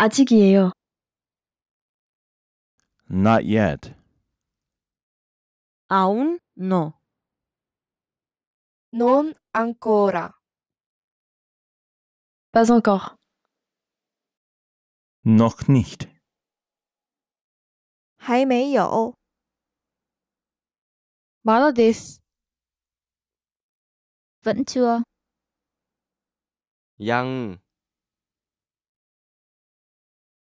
아직이에요. Not yet. Aún no. Non ancora. Pas encore. Noch nicht. 还没有. 还没有。まだです。vẫn chưa. Yang.